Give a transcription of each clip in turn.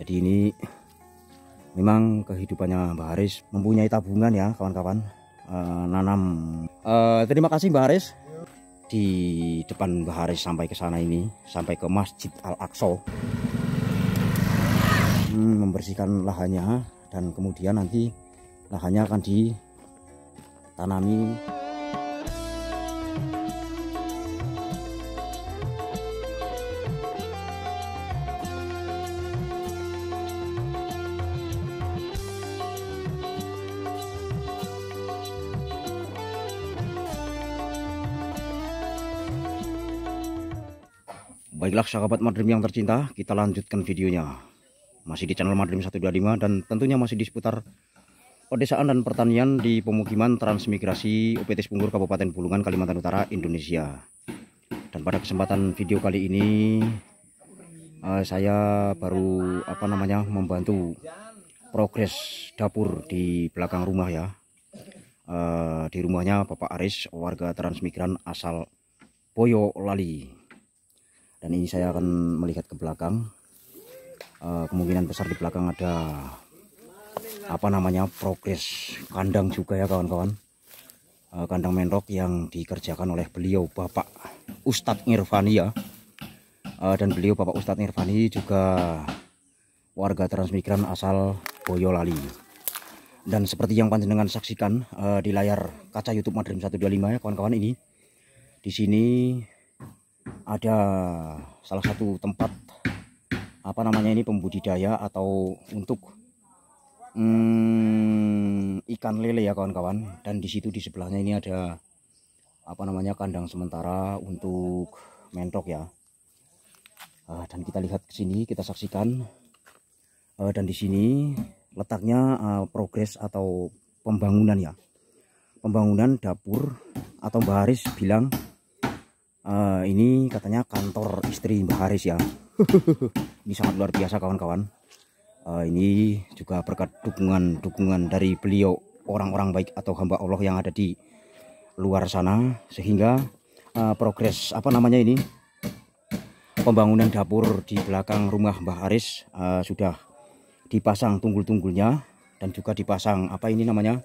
jadi ini memang kehidupannya Mbak Haris mempunyai tabungan ya kawan-kawan e, nanam e, terima kasih Mbak Haris di depan Mbak Haris sampai ke sana ini sampai ke Masjid Al-Aqsa hmm, membersihkan lahannya dan kemudian nanti lahannya akan ditanami Baiklah sahabat Madrim yang tercinta, kita lanjutkan videonya. Masih di channel Madrim 125 dan tentunya masih di seputar pedesaan dan pertanian di pemukiman transmigrasi UPT Punggur Kabupaten Bulungan, Kalimantan Utara, Indonesia. Dan pada kesempatan video kali ini eh, saya baru apa namanya membantu progres dapur di belakang rumah ya. Eh, di rumahnya Bapak Aris warga transmigran asal Boyolali dan ini saya akan melihat ke belakang uh, kemungkinan besar di belakang ada apa namanya progres kandang juga ya kawan-kawan uh, kandang menrok yang dikerjakan oleh beliau Bapak Ustadz Nirvani ya uh, dan beliau Bapak Ustadz Nirvani juga warga transmigran asal Boyolali dan seperti yang panjenengan saksikan uh, di layar kaca YouTube Madrim 125 ya kawan-kawan ini di sini ada salah satu tempat apa namanya ini pembudidaya atau untuk hmm, ikan lele ya kawan-kawan dan di situ di sebelahnya ini ada apa namanya kandang sementara untuk mentok ya uh, dan kita lihat ke sini kita saksikan uh, dan di sini letaknya uh, progres atau pembangunan ya pembangunan dapur atau baris bilang Eh, ini katanya kantor istri Mbah Haris ya ini sangat luar biasa kawan-kawan uh, ini juga berkat dukungan-dukungan dari beliau orang-orang baik atau hamba Allah yang ada di luar sana sehingga uh, progres apa namanya ini pembangunan dapur di belakang rumah Mbah Aris uh, sudah dipasang tunggul-tunggulnya dan juga dipasang apa ini namanya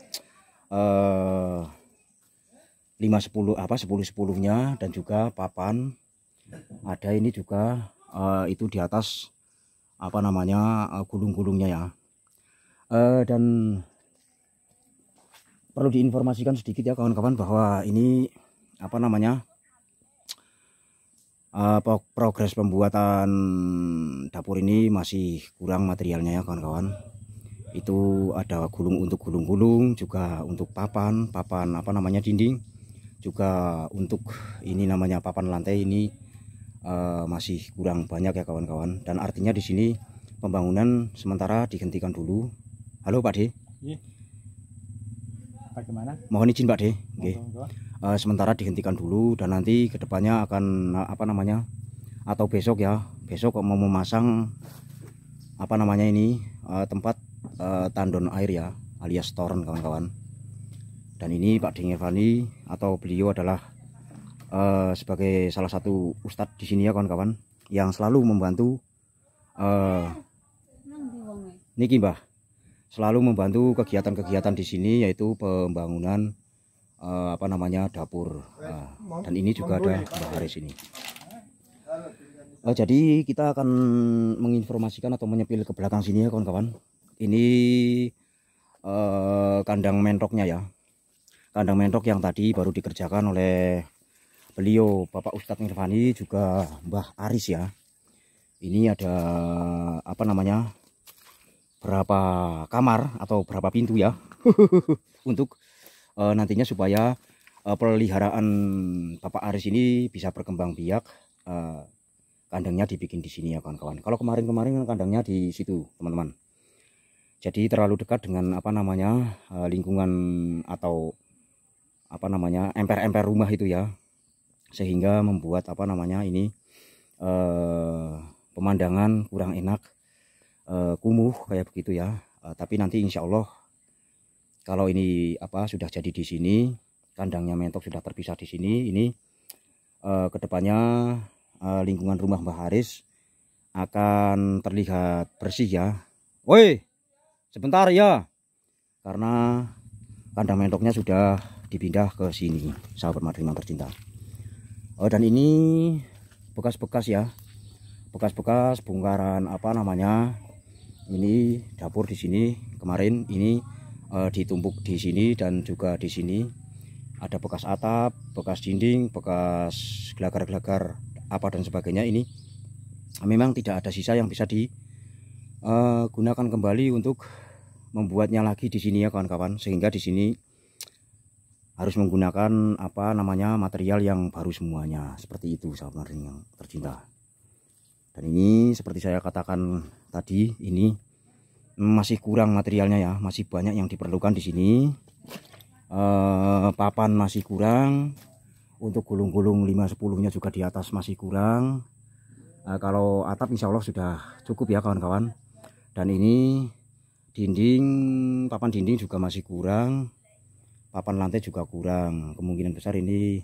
uh, 5 10 apa 10 10-nya dan juga papan. Ada ini juga uh, itu di atas apa namanya uh, gulung-gulungnya ya. Uh, dan perlu diinformasikan sedikit ya kawan-kawan bahwa ini apa namanya uh, progres pembuatan dapur ini masih kurang materialnya ya kawan-kawan itu ada gulung untuk gulung-gulung juga untuk papan papan apa namanya dinding juga untuk ini namanya papan lantai ini uh, masih kurang banyak ya kawan-kawan dan artinya di sini pembangunan sementara dihentikan dulu halo Pak De iya. bagaimana mohon izin Pak De okay. uh, sementara dihentikan dulu dan nanti kedepannya akan apa namanya atau besok ya besok mau memasang apa namanya ini uh, tempat uh, tandon air ya alias toren kawan-kawan dan ini Pak Ding Irvani atau beliau adalah uh, sebagai salah satu ustadz di sini ya kawan-kawan yang selalu membantu uh, Niki Mbah selalu membantu kegiatan-kegiatan di sini yaitu pembangunan uh, apa namanya dapur uh, dan ini juga ada Mbah Haris ini uh, jadi kita akan menginformasikan atau menyepil ke belakang sini ya kawan-kawan ini uh, kandang mentoknya ya kandang mentok yang tadi baru dikerjakan oleh beliau Bapak Ustadz Nirvani juga Mbah Aris ya ini ada apa namanya berapa kamar atau berapa pintu ya untuk e, nantinya supaya e, peliharaan Bapak Aris ini bisa berkembang biak e, kandangnya dibikin di sini ya kawan-kawan kalau kemarin-kemarin kan kandangnya di situ teman-teman jadi terlalu dekat dengan apa namanya lingkungan atau apa namanya emper-emper rumah itu ya sehingga membuat apa namanya ini eh, pemandangan kurang enak eh, kumuh kayak begitu ya eh, tapi nanti insya Allah kalau ini apa sudah jadi di sini kandangnya mentok sudah terpisah di sini ini eh, kedepannya eh, lingkungan rumah Mbah Haris akan terlihat bersih ya woi sebentar ya karena kandang mentoknya sudah dipindah ke sini sahabat madriman tercinta oh, dan ini bekas-bekas ya bekas-bekas bongkaran apa namanya ini dapur di sini kemarin ini eh, ditumpuk di sini dan juga di sini ada bekas atap bekas dinding bekas gelagar-gelagar apa dan sebagainya ini memang tidak ada sisa yang bisa digunakan eh, kembali untuk membuatnya lagi di sini ya kawan-kawan sehingga di sini harus menggunakan apa namanya material yang baru semuanya seperti itu sahabat ring yang tercinta dan ini seperti saya katakan tadi ini masih kurang materialnya ya masih banyak yang diperlukan di sini e, papan masih kurang untuk gulung-gulung 510 nya juga di atas masih kurang e, kalau atap insya Allah sudah cukup ya kawan-kawan dan ini dinding papan dinding juga masih kurang papan lantai juga kurang kemungkinan besar ini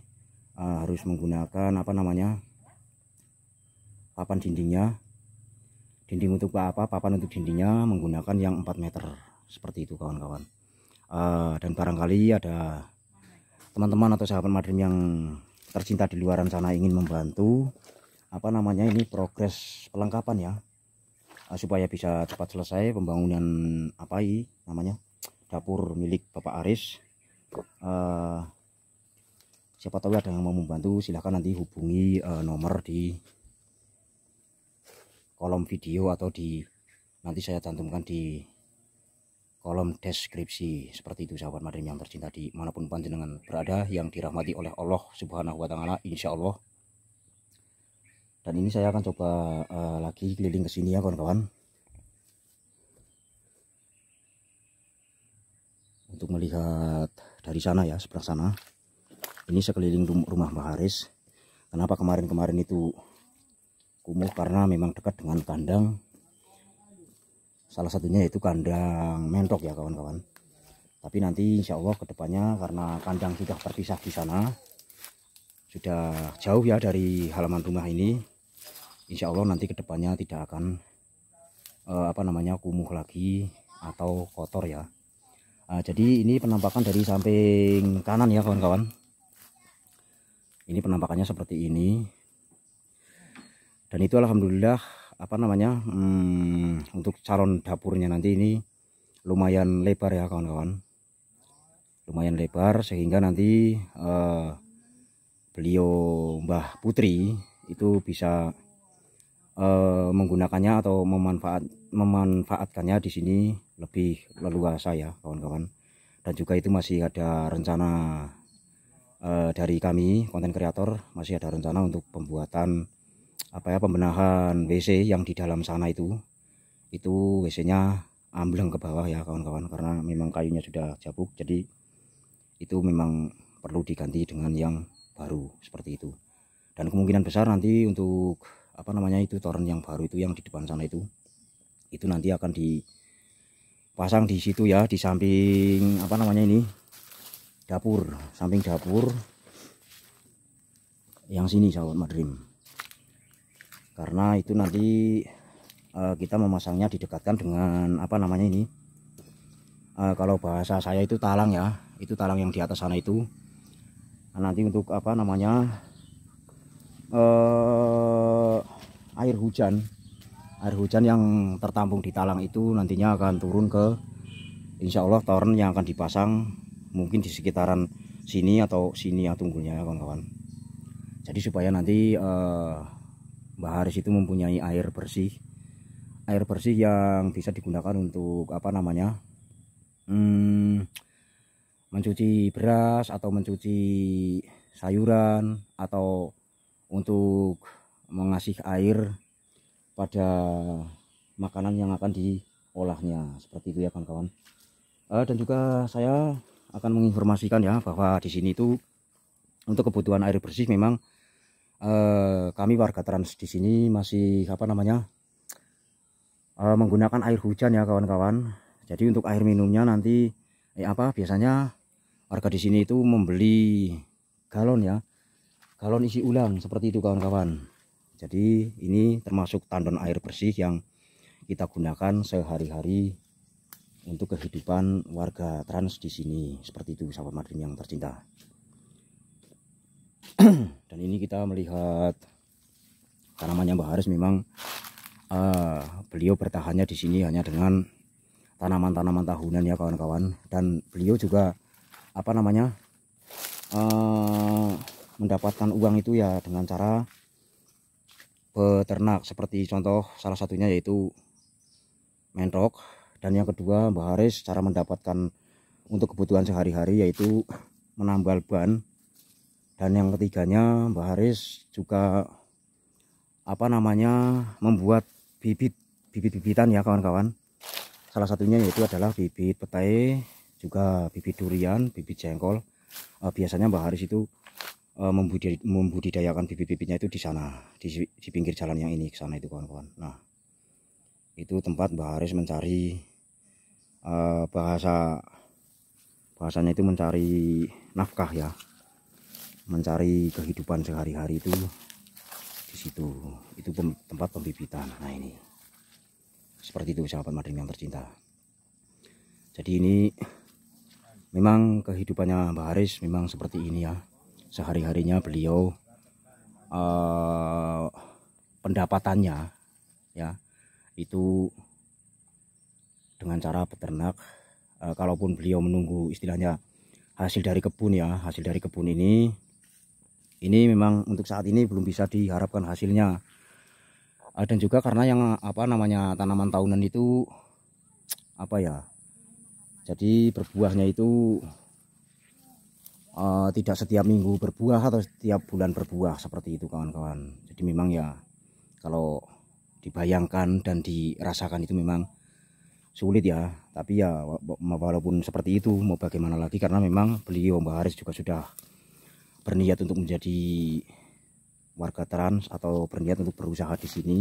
uh, harus menggunakan apa namanya papan dindingnya dinding untuk apa papan untuk dindingnya menggunakan yang 4 meter seperti itu kawan-kawan uh, dan barangkali ada teman-teman atau sahabat madrim yang tercinta di luaran sana ingin membantu apa namanya ini progres pelengkapan ya uh, supaya bisa cepat selesai pembangunan apa ini namanya dapur milik Bapak Aris uh, siapa tahu ada yang mau membantu silahkan nanti hubungi uh, nomor di kolom video atau di nanti saya cantumkan di kolom deskripsi seperti itu sahabat madrim yang tercinta di manapun panjenengan berada yang dirahmati oleh Allah subhanahu wa ta'ala insya Allah dan ini saya akan coba uh, lagi keliling ke sini ya kawan-kawan untuk melihat dari sana ya sebelah sana ini sekeliling rumah Mbak Haris kenapa kemarin-kemarin itu kumuh karena memang dekat dengan kandang salah satunya itu kandang mentok ya kawan-kawan tapi nanti insya Allah kedepannya karena kandang sudah terpisah di sana sudah jauh ya dari halaman rumah ini insya Allah nanti kedepannya tidak akan eh, apa namanya kumuh lagi atau kotor ya nah, jadi ini penampakan dari samping kanan ya kawan-kawan ini penampakannya seperti ini dan itu alhamdulillah apa namanya hmm, untuk calon dapurnya nanti ini lumayan lebar ya kawan-kawan lumayan lebar sehingga nanti eh, beliau Mbah Putri itu bisa eh, menggunakannya atau memanfaat memanfaatkannya di sini lebih leluasa ya kawan-kawan dan juga itu masih ada rencana uh, dari kami konten kreator masih ada rencana untuk pembuatan apa ya pembenahan WC yang di dalam sana itu itu WC-nya ambleng ke bawah ya kawan-kawan karena memang kayunya sudah jabuk jadi itu memang perlu diganti dengan yang baru seperti itu dan kemungkinan besar nanti untuk apa namanya itu toren yang baru itu yang di depan sana itu itu nanti akan di pasang di situ ya di samping apa namanya ini dapur samping dapur yang sini sahabat madrim karena itu nanti uh, kita memasangnya didekatkan dengan apa namanya ini uh, kalau bahasa saya itu talang ya itu talang yang di atas sana itu nah, nanti untuk apa namanya uh, air hujan air hujan yang tertampung di talang itu nantinya akan turun ke insya Allah toren yang akan dipasang mungkin di sekitaran sini atau sini yang tunggulnya ya kawan-kawan jadi supaya nanti uh, eh, Mbak Haris itu mempunyai air bersih air bersih yang bisa digunakan untuk apa namanya hmm, mencuci beras atau mencuci sayuran atau untuk mengasih air pada makanan yang akan diolahnya seperti itu ya kawan-kawan uh, dan juga saya akan menginformasikan ya bahwa di sini itu untuk kebutuhan air bersih memang uh, kami warga trans di sini masih apa namanya uh, menggunakan air hujan ya kawan-kawan jadi untuk air minumnya nanti eh, apa biasanya warga di sini itu membeli galon ya galon isi ulang seperti itu kawan-kawan jadi ini termasuk tandon air bersih yang kita gunakan sehari-hari untuk kehidupan warga trans di sini seperti itu sahabat Madrin yang tercinta dan ini kita melihat tanamannya Mbak Haris memang uh, beliau bertahannya di sini hanya dengan tanaman-tanaman tahunan ya kawan-kawan dan beliau juga apa namanya uh, mendapatkan uang itu ya dengan cara peternak seperti contoh salah satunya yaitu mentok dan yang kedua Mbak Haris cara mendapatkan untuk kebutuhan sehari-hari yaitu menambal ban dan yang ketiganya Mbak Haris juga apa namanya membuat bibit bibit-bibitan ya kawan-kawan salah satunya yaitu adalah bibit petai juga bibit durian bibit jengkol eh, biasanya Mbak Haris itu Eh, membudidayakan bibit-bibitnya itu di sana di, di pinggir jalan yang ini ke sana itu kawan-kawan nah itu tempat Mbak Haris mencari uh, bahasa bahasanya itu mencari nafkah ya mencari kehidupan sehari-hari itu di situ itu tempat pembibitan nah ini seperti itu sahabat madrim yang tercinta jadi ini memang kehidupannya Mbak Haris memang seperti ini ya sehari-harinya beliau eh, pendapatannya ya itu dengan cara peternak eh, kalaupun beliau menunggu istilahnya hasil dari kebun ya hasil dari kebun ini ini memang untuk saat ini belum bisa diharapkan hasilnya eh, dan juga karena yang apa namanya tanaman tahunan itu apa ya jadi berbuahnya itu uh, tidak setiap minggu berbuah atau setiap bulan berbuah seperti itu kawan-kawan jadi memang ya kalau dibayangkan dan dirasakan itu memang sulit ya tapi ya walaupun seperti itu mau bagaimana lagi karena memang beliau Mbak Haris juga sudah berniat untuk menjadi warga trans atau berniat untuk berusaha di sini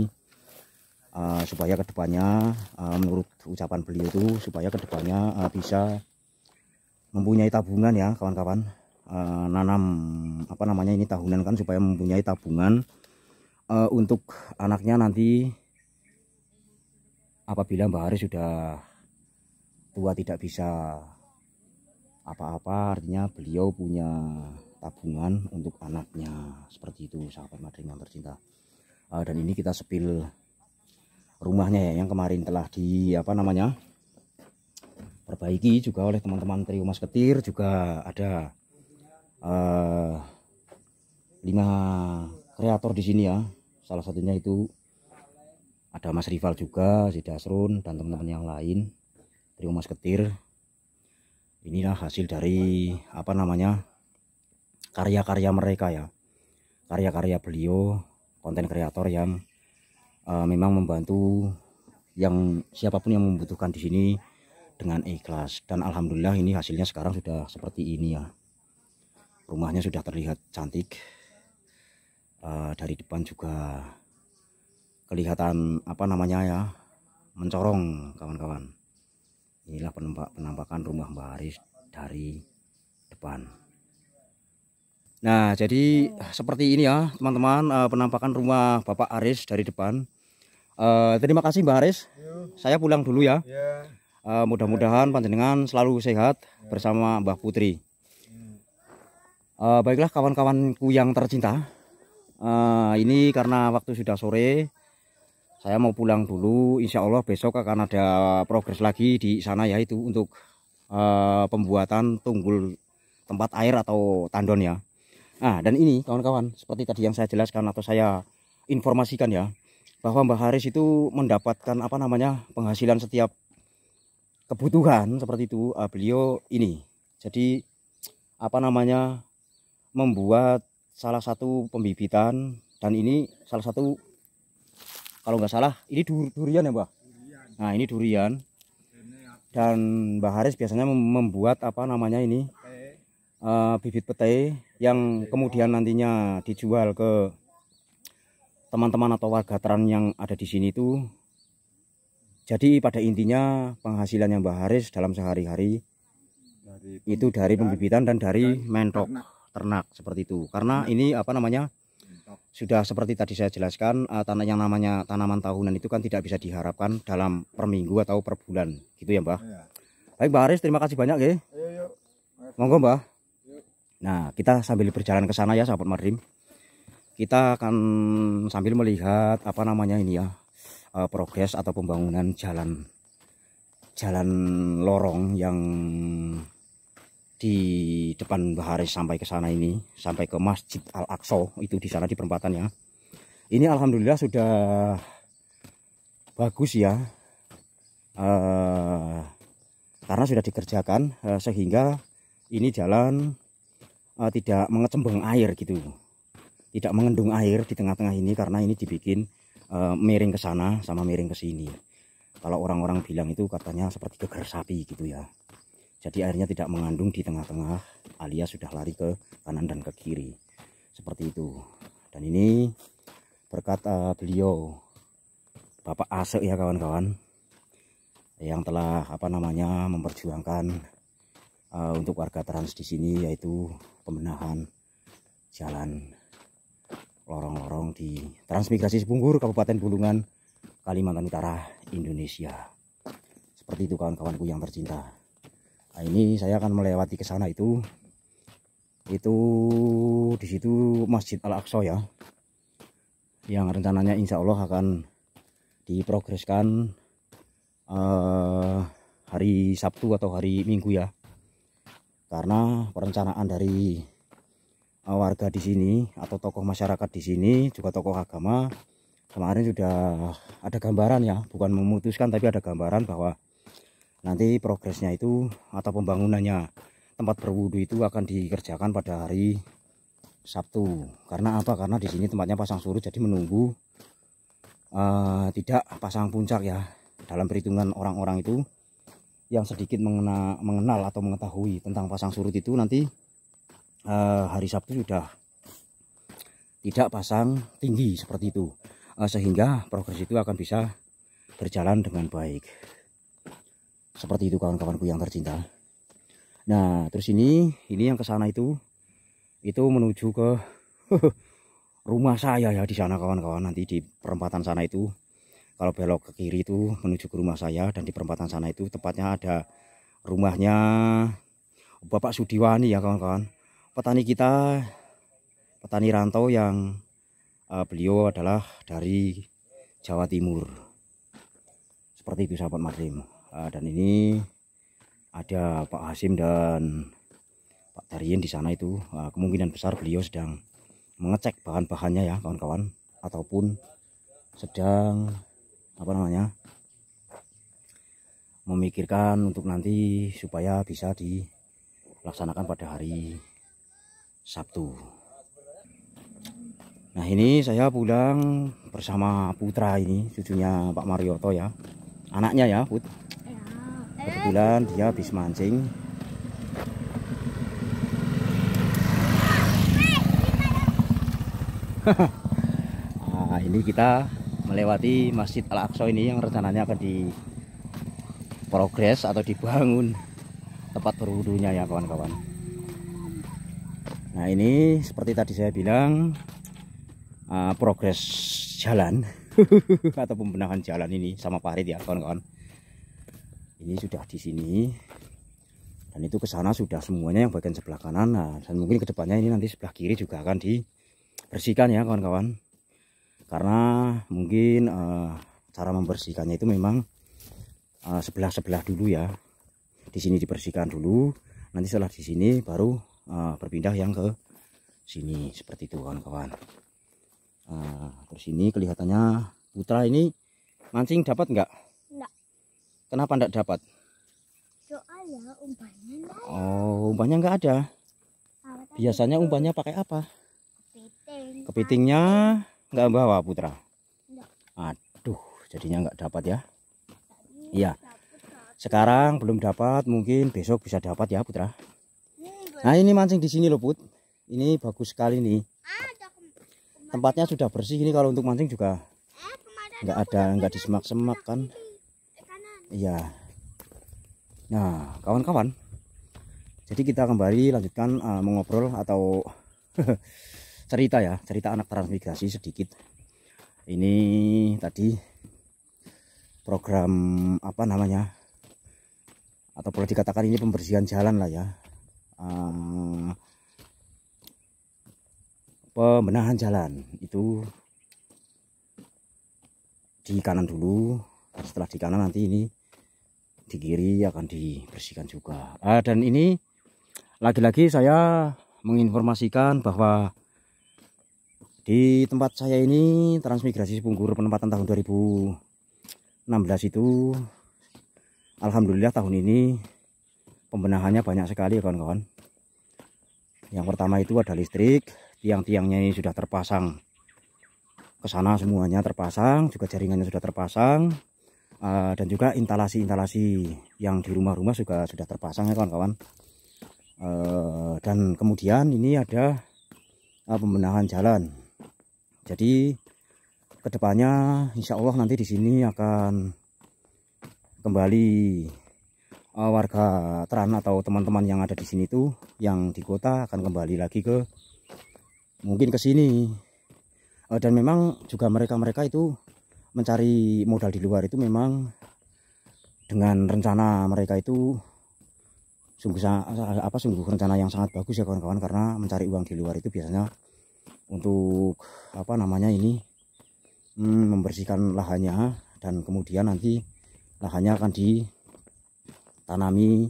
uh, supaya kedepannya uh, eh, menurut ucapan beliau itu supaya kedepannya uh, bisa mempunyai tabungan ya kawan-kawan uh, nanam apa namanya ini tahunan kan supaya mempunyai tabungan uh, untuk anaknya nanti apabila Mbak Hari sudah tua tidak bisa apa-apa artinya beliau punya tabungan untuk anaknya seperti itu sahabat madrim yang tercinta uh, dan ini kita sepil rumahnya ya yang kemarin telah di apa namanya perbaiki juga oleh teman-teman trio mas ketir juga ada uh, kreator di sini ya salah satunya itu ada Mas Rival juga si Dasrun dan teman-teman yang lain Trio Mas Ketir inilah hasil dari apa namanya karya-karya mereka ya karya-karya beliau konten kreator yang uh, memang membantu yang siapapun yang membutuhkan di sini dengan ikhlas dan alhamdulillah ini hasilnya sekarang sudah seperti ini ya rumahnya sudah terlihat cantik uh, dari depan juga kelihatan apa namanya ya mencorong kawan-kawan inilah penampak, penampakan rumah Mbak Aris dari depan nah jadi seperti ini ya teman-teman uh, penampakan rumah Bapak Aris dari depan uh, terima kasih Mbak Aris saya pulang dulu ya uh, mudah-mudahan iya. panjenengan selalu sehat bersama Mbak Putri Uh, baiklah kawan-kawanku yang tercinta. Uh, ini karena waktu sudah sore. Saya mau pulang dulu. Insya Allah besok akan ada progres lagi di sana yaitu untuk uh, pembuatan tunggul tempat air atau tandon ya. Nah dan ini kawan-kawan seperti tadi yang saya jelaskan atau saya informasikan ya. Bahwa Mbah Haris itu mendapatkan apa namanya penghasilan setiap kebutuhan seperti itu uh, beliau ini. Jadi apa namanya membuat salah satu pembibitan dan ini salah satu kalau nggak salah ini dur durian ya mbak nah ini durian ya. dan mbak Haris biasanya membuat apa namanya ini uh, bibit petai yang kemudian nantinya dijual ke teman-teman atau warga teran yang ada di sini itu jadi pada intinya penghasilan yang Mbak Haris dalam sehari-hari itu dari pembibitan dan dari mentok ternak seperti itu. Karena hmm. ini apa namanya? Sudah seperti tadi saya jelaskan, uh, tanah yang namanya tanaman tahunan itu kan tidak bisa diharapkan dalam per minggu atau per bulan, gitu ya, Mbah. Ya. Baik, Mbah Haris, terima kasih banyak, ya. Monggo, Mbah. Iya. Nah, kita sambil berjalan ke sana ya, sahabat Marim Kita akan sambil melihat apa namanya ini ya, uh, progres atau pembangunan jalan jalan lorong yang di depan Bahari sampai ke sana ini sampai ke Masjid Al Aqsa itu di sana di perempatan ya ini alhamdulillah sudah bagus ya uh, karena sudah dikerjakan uh, sehingga ini jalan uh, tidak mengecembung air gitu tidak mengendung air di tengah-tengah ini karena ini dibikin uh, miring ke sana sama miring ke sini kalau orang-orang bilang itu katanya seperti geger sapi gitu ya jadi airnya tidak mengandung di tengah-tengah alias sudah lari ke kanan dan ke kiri seperti itu dan ini berkat eh, beliau Bapak Asek ya kawan-kawan yang telah apa namanya memperjuangkan uh, untuk warga trans di sini yaitu pembenahan jalan lorong-lorong di Transmigrasi Sepunggur Kabupaten Bulungan Kalimantan Utara Indonesia seperti itu kawan-kawanku yang tercinta nah ini saya akan melewati ke sana itu itu di situ Masjid Al-Aqsa ya yang rencananya insya Allah akan diprogreskan uh, hari Sabtu atau hari Minggu ya karena perencanaan dari eh, warga di sini atau tokoh masyarakat di sini juga tokoh agama kemarin sudah ada gambaran ya bukan memutuskan tapi ada gambaran bahwa nanti progresnya itu atau pembangunannya tempat berwudu itu akan dikerjakan pada hari Sabtu karena apa karena di sini tempatnya pasang surut jadi menunggu uh, tidak pasang puncak ya dalam perhitungan orang-orang itu yang sedikit mengena, mengenal atau mengetahui tentang pasang surut itu nanti uh, hari Sabtu sudah tidak pasang tinggi seperti itu uh, sehingga progres itu akan bisa berjalan dengan baik seperti itu kawan-kawanku yang tercinta nah terus ini ini yang ke sana itu itu menuju ke rumah saya ya di sana kawan-kawan nanti di perempatan sana itu kalau belok ke kiri itu menuju ke rumah saya dan di perempatan sana itu tepatnya ada rumahnya Bapak Sudiwani ya kawan-kawan petani kita petani rantau yang uh, beliau adalah dari Jawa Timur seperti itu sahabat Madrim Eh, dan ini ada Pak Hasim dan Pak Tarien di sana itu eh, kemungkinan besar beliau sedang mengecek bahan-bahannya ya kawan-kawan ataupun sedang apa namanya memikirkan untuk nanti supaya bisa dilaksanakan pada hari Sabtu nah ini saya pulang bersama putra ini cucunya Pak Marioto ya anaknya ya Put ya. kebetulan dia habis mancing nah ini kita melewati Masjid Al-Aqsa ini yang rencananya akan di progres atau dibangun tempat berwudunya ya kawan-kawan nah ini seperti tadi saya bilang uh, progres jalan atau pembenahan jalan ini sama parit ya kawan-kawan ini sudah di sini dan itu ke sana sudah semuanya yang bagian sebelah kanan nah, dan mungkin kedepannya ini nanti sebelah kiri juga akan dibersihkan ya kawan-kawan karena mungkin uh, cara membersihkannya itu memang eh, sebelah-sebelah uh, dulu ya di sini dibersihkan dulu nanti setelah di sini baru uh, berpindah yang ke sini seperti itu kawan-kawan Nah, terus ini kelihatannya putra ini mancing dapat nggak? Enggak. Kenapa enggak dapat? Soalnya umpannya enggak Oh, umpannya enggak ada. Biasanya umpannya pakai apa? Kepiting. Kepitingnya enggak bawa putra? Enggak. Aduh, jadinya enggak dapat ya. Iya. Sekarang belum dapat, mungkin besok bisa dapat ya putra. Nah, ini mancing di sini loh, Put. Ini bagus sekali nih tempatnya sudah bersih ini kalau untuk mancing juga enggak ada nggak di semak-semak kan iya nah kawan-kawan jadi kita kembali lanjutkan uh, mengobrol atau cerita ya cerita anak transmigrasi sedikit ini tadi program apa namanya atau boleh dikatakan ini pembersihan jalan lah ya uh, pemenahan jalan itu di kanan dulu setelah di kanan nanti ini di kiri akan dibersihkan juga ah, dan ini lagi-lagi saya menginformasikan bahwa di tempat saya ini transmigrasi Punggur penempatan tahun 2016 itu Alhamdulillah tahun ini pembenahannya banyak sekali ya kawan-kawan yang pertama itu ada listrik tiang-tiangnya ini sudah terpasang ke sana semuanya terpasang juga jaringannya sudah terpasang uh, dan juga instalasi-instalasi yang di rumah-rumah juga sudah terpasang ya kawan-kawan uh, dan kemudian ini ada uh, pembenahan jalan jadi kedepannya insya Allah nanti di sini akan kembali uh, warga Teran atau teman-teman yang ada di sini tuh yang di kota akan kembali lagi ke mungkin ke sini eh, dan memang juga mereka-mereka itu mencari modal di luar itu memang dengan rencana mereka itu sungguh apa sungguh rencana yang sangat bagus ya kawan-kawan karena mencari uang di luar itu biasanya untuk apa namanya ini hmm, membersihkan lahannya dan kemudian nanti lahannya akan ditanami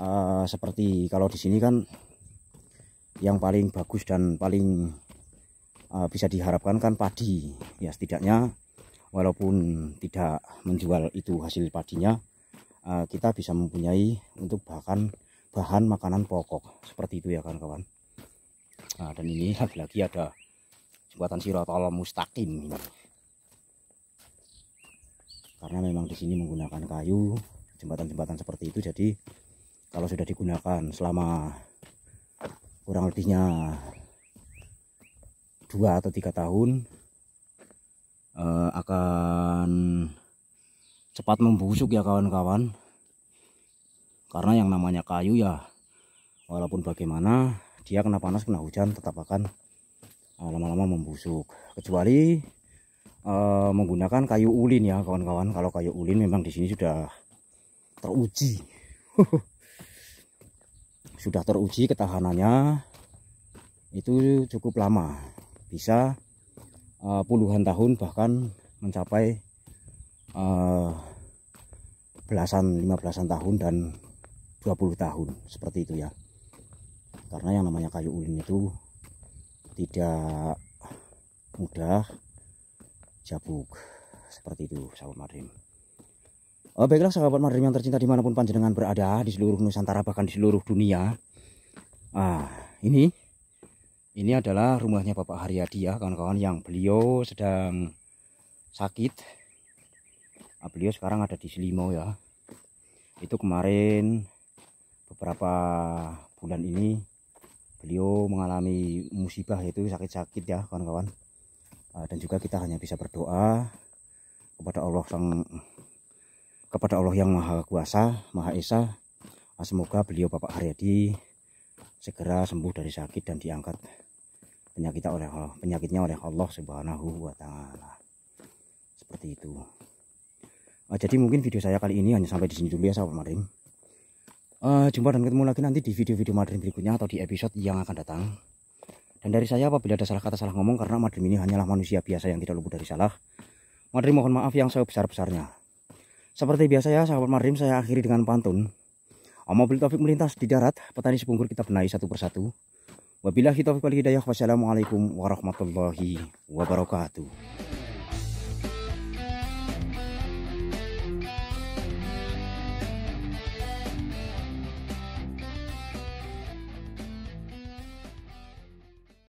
uh, seperti kalau di sini kan yang paling bagus dan paling uh, bisa diharapkan kan padi ya setidaknya walaupun tidak menjual itu hasil padinya uh, kita bisa mempunyai untuk bahkan bahan makanan pokok seperti itu ya kan kawan nah, dan ini lagi-lagi ada jembatan sirotol mustaqim ini karena memang di sini menggunakan kayu jembatan-jembatan seperti itu jadi kalau sudah digunakan selama kurang lebihnya dua atau tiga tahun uh, akan cepat membusuk ya kawan-kawan karena yang namanya kayu ya walaupun bagaimana dia kena panas kena hujan tetap akan eh, lama-lama uh, membusuk kecuali uh, menggunakan kayu ulin ya kawan-kawan kalau kayu ulin memang di sini sudah teruji sudah teruji ketahanannya itu cukup lama bisa uh, puluhan tahun bahkan mencapai uh, belasan lima belasan tahun dan 20 tahun seperti itu ya karena yang namanya kayu ulin itu tidak mudah jabuk seperti itu sahabat marim Uh, baiklah sahabat Madrim yang tercinta dimanapun panjenengan berada di seluruh Nusantara bahkan di seluruh dunia. Ah, ini ini adalah rumahnya Bapak Haryadi ya kawan-kawan yang beliau sedang sakit. Ah, beliau sekarang ada di Selimo ya. Itu kemarin beberapa bulan ini beliau mengalami musibah yaitu sakit-sakit ya kawan-kawan. Ah, dan juga kita hanya bisa berdoa kepada Allah Sang kepada Allah yang Maha Kuasa, Maha Esa. Ah, semoga beliau Bapak Haryadi segera sembuh dari sakit dan diangkat penyakitnya oleh Allah, penyakitnya oleh Allah Subhanahu wa taala. Seperti itu. Ah, jadi mungkin video saya kali ini hanya sampai di sini dulu ya sahabat Madrim. Ah, jumpa dan ketemu lagi nanti di video-video Madrim berikutnya atau di episode yang akan datang. Dan dari saya apabila ada salah kata salah ngomong karena Madrim ini hanyalah manusia biasa yang tidak luput dari salah. Madrim mohon maaf yang sebesar-besarnya. Seperti biasa ya sahabat marim saya akhiri dengan pantun. Mobil taufik melintas di darat, petani sepunggur kita benahi satu persatu. Wabillahi taufik wal hidayah. Wassalamualaikum warahmatullahi wabarakatuh.